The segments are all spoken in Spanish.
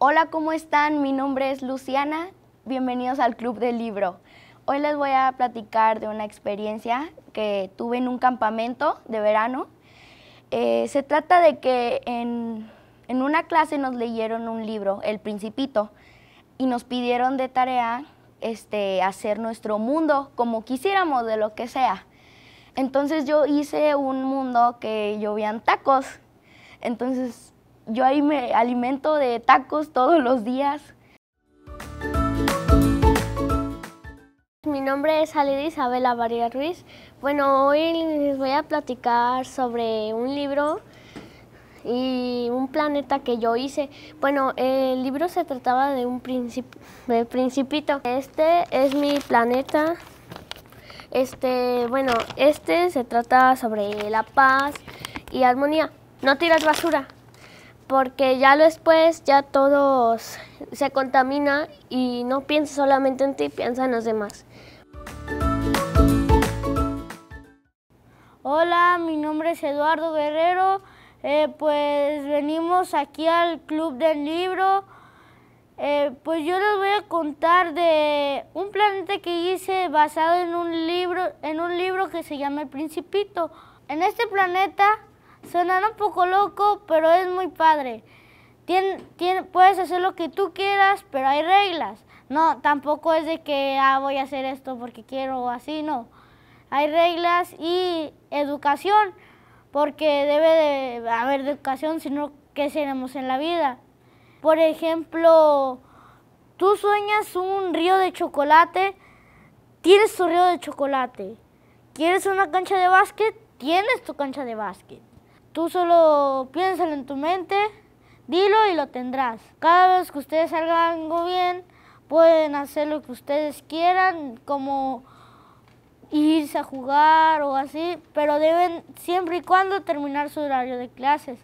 Hola, ¿cómo están? Mi nombre es Luciana. Bienvenidos al Club del Libro. Hoy les voy a platicar de una experiencia que tuve en un campamento de verano. Eh, se trata de que en, una clase nos leyeron un libro, El Principito, y nos pidieron de tarea este, hacer nuestro mundo como quisiéramos, de lo que sea. Entonces yo hice un mundo que llovían tacos. Entonces yo ahí me alimento de tacos todos los días. Mi nombre es Alida Isabela Barria Ruiz. Bueno, hoy les voy a platicar sobre un libro y un planeta que yo hice. Bueno, el libro se trataba de un principito. Este es mi planeta. Este, bueno, este se trata sobre la paz y armonía. No tiras basura porque ya después ya todo se contamina y no piensa solamente en ti, piensa en los demás. Hola, mi nombre es Eduardo Guerrero, eh, pues venimos aquí al Club del Libro. Eh, pues yo les voy a contar de un planeta que hice basado en un libro, en un libro que se llama El Principito. En este planeta Sonará un poco loco, pero es muy padre. puedes hacer lo que tú quieras, pero hay reglas. No, tampoco es de que ah, voy a hacer esto porque quiero o así, no. Hay reglas y educación, porque debe de haber educación, sino ¿qué seremos en la vida. Por ejemplo, tú sueñas un río de chocolate, tienes tu río de chocolate. ¿Quieres una cancha de básquet? Tienes tu cancha de básquet. Tú solo piénsalo en tu mente, dilo y lo tendrás. Cada vez que ustedes salgan bien, pueden hacer lo que ustedes quieran, como irse a jugar o así, pero deben siempre y cuando terminar su horario de clases.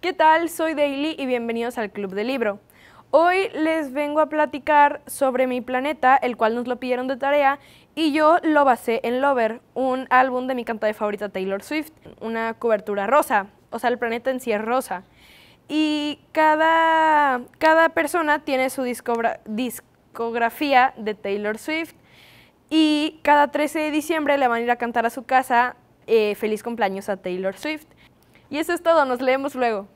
¿Qué tal? Soy Daily y bienvenidos al Club del Libro. Hoy les vengo a platicar sobre mi planeta, el cual nos lo pidieron de tarea, y yo lo basé en Lover, un álbum de mi cantante favorita Taylor Swift, una cobertura rosa, o sea, el planeta en sí es rosa. Y cada, persona tiene su discografía de Taylor Swift y cada 13 de diciembre le van a ir a cantar a su casa eh, feliz cumpleaños a Taylor Swift. Y eso es todo, nos leemos luego.